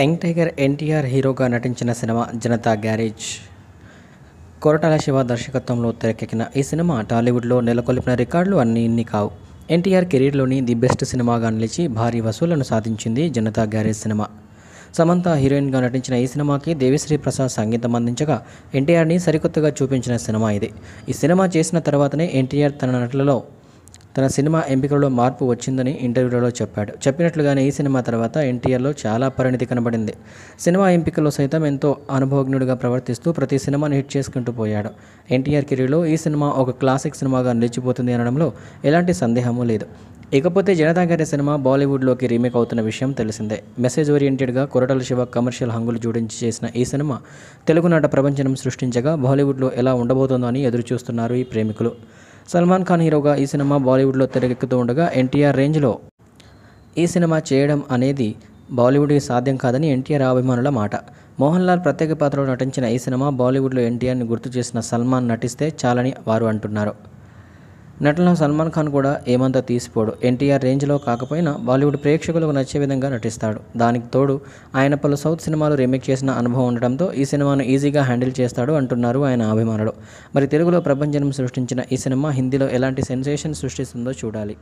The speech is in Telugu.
యంగ్ టైగర్ ఎన్టీఆర్ హీరోగా నటించిన సినిమా జనతా గ్యారేజ్ కొరటాల శివ దర్శకత్వంలో తెరకెక్కిన ఈ సినిమా టాలీవుడ్లో నెలకొల్పిన రికార్డులు అన్ని ఇన్ని కావు ఎన్టీఆర్ కెరీర్లోని ది బెస్ట్ సినిమాగా నిలిచి భారీ వసూళ్లను సాధించింది జనతా గ్యారేజ్ సినిమా సమంత హీరోయిన్గా నటించిన ఈ సినిమాకి దేవిశ్రీ ప్రసాద్ సంగీతం అందించగా ఎన్టీఆర్ని సరికొత్తగా చూపించిన సినిమా ఇది ఈ సినిమా చేసిన తర్వాతనే ఎన్టీఆర్ తన నటులలో తన సినిమా ఎంపికలో మార్పు వచ్చిందని ఇంటర్వ్యూలో చెప్పాడు చెప్పినట్లుగానే ఈ సినిమా తర్వాత ఎన్టీఆర్లో చాలా పరిణితి కనబడింది సినిమా ఎంపికలో సైతం ఎంతో అనుభవజ్ఞుడిగా ప్రవర్తిస్తూ ప్రతి సినిమాని హిట్ చేసుకుంటూ పోయాడు ఎన్టీఆర్ కెరీర్లో ఈ సినిమా ఒక క్లాసిక్ సినిమాగా నిలిచిపోతుంది అనడంలో ఎలాంటి సందేహము లేదు ఇకపోతే జనతా గారి సినిమా బాలీవుడ్లోకి రీమేక్ అవుతున్న విషయం తెలిసిందే మెసేజ్ ఓరియంటెడ్గా కొరటల శివ కమర్షియల్ హంగులు జోడించి చేసిన ఈ సినిమా తెలుగునాట ప్రపంచం సృష్టించగా బాలీవుడ్లో ఎలా ఉండబోతుందో అని ఎదురుచూస్తున్నారు ఈ ప్రేమికులు సల్మాన్ ఖాన్ హీరోగా ఈ సినిమా బాలీవుడ్లో తెరకెక్కుతూ ఉండగా ఎన్టీఆర్ రేంజ్లో ఈ సినిమా చేయడం అనేది బాలీవుడ్కి సాధ్యం కాదని ఎన్టీఆర్ అభిమానుల మాట మోహన్ లాల్ ప్రత్యేక పాత్రలో నటించిన ఈ సినిమా బాలీవుడ్లో ఎన్టీఆర్ని గుర్తు చేసిన సల్మాన్ నటిస్తే చాలని వారు అంటున్నారు నటనలో సల్మాన్ ఖాన్ కూడా ఏమంతా తీసిపోడు ఎన్టీఆర్ రేంజ్లో కాకపోయినా బాలీవుడ్ ప్రేక్షకులకు నచ్చే విధంగా నటిస్తాడు దానికి తోడు ఆయన పలు సౌత్ సినిమాలు రీమేక్ చేసిన అనుభవం ఉండడంతో ఈ సినిమాను ఈజీగా హ్యాండిల్ చేస్తాడు అంటున్నారు ఆయన అభిమానులు మరి తెలుగులో ప్రపంచం సృష్టించిన ఈ సినిమా హిందీలో ఎలాంటి సెన్సేషన్ సృష్టిస్తుందో చూడాలి